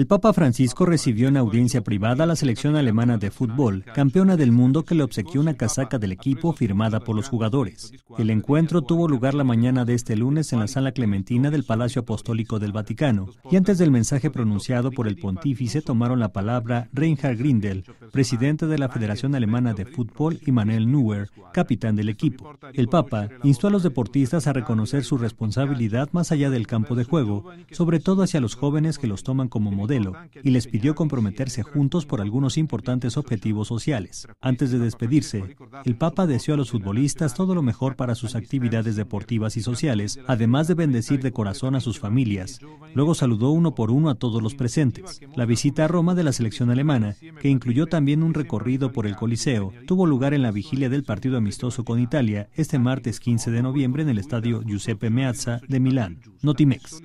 El Papa Francisco recibió en audiencia privada a la selección alemana de fútbol, campeona del mundo, que le obsequió una casaca del equipo firmada por los jugadores. El encuentro tuvo lugar la mañana de este lunes en la sala clementina del Palacio Apostólico del Vaticano, y antes del mensaje pronunciado por el pontífice tomaron la palabra Reinhard Grindel, presidente de la Federación Alemana de Fútbol, y Manuel Neuer, capitán del equipo. El Papa instó a los deportistas a reconocer su responsabilidad más allá del campo de juego, sobre todo hacia los jóvenes que los toman como modelo, y les pidió comprometerse juntos por algunos importantes objetivos sociales. Antes de despedirse, el Papa deseó a los futbolistas todo lo mejor para sus actividades deportivas y sociales, además de bendecir de corazón a sus familias. Luego saludó uno por uno a todos los presentes. La visita a Roma de la selección alemana, que incluyó también un recorrido por el Coliseo, tuvo lugar en la vigilia del partido amistoso con Italia este martes 15 de noviembre en el estadio Giuseppe Meazza de Milán. Notimex.